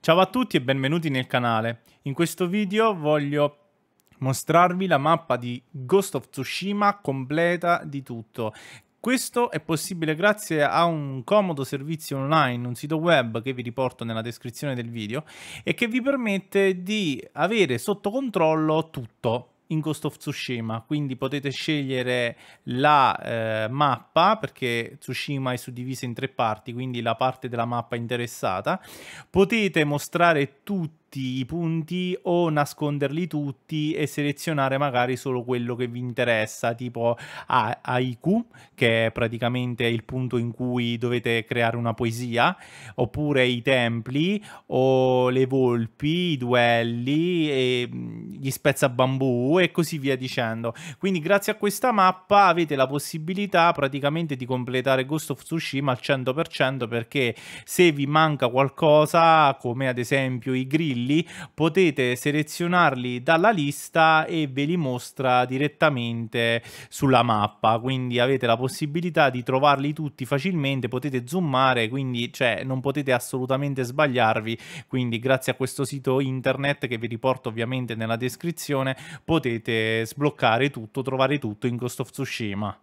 Ciao a tutti e benvenuti nel canale. In questo video voglio mostrarvi la mappa di Ghost of Tsushima completa di tutto. Questo è possibile grazie a un comodo servizio online, un sito web che vi riporto nella descrizione del video e che vi permette di avere sotto controllo tutto in Ghost of Tsushima, quindi potete scegliere la eh, mappa perché Tsushima è suddivisa in tre parti, quindi la parte della mappa interessata. Potete mostrare tutti tutti i punti o nasconderli tutti e selezionare magari solo quello che vi interessa, tipo AIQ, che è praticamente il punto in cui dovete creare una poesia, oppure i templi o le volpi, i duelli, mm, gli spezzabambù e così via dicendo. Quindi grazie a questa mappa avete la possibilità praticamente di completare Ghost of Tsushima al 100% perché se vi manca qualcosa, come ad esempio i grill birilli potete selezionarli dalla lista e ve li mostra direttamente sulla mappa quindi avete la possibilità di trovarli tutti facilmente potete zoomare quindi cioè, non potete assolutamente sbagliarvi quindi grazie a questo sito internet che vi riporto ovviamente nella descrizione potete sbloccare tutto trovare tutto in Ghost of Tsushima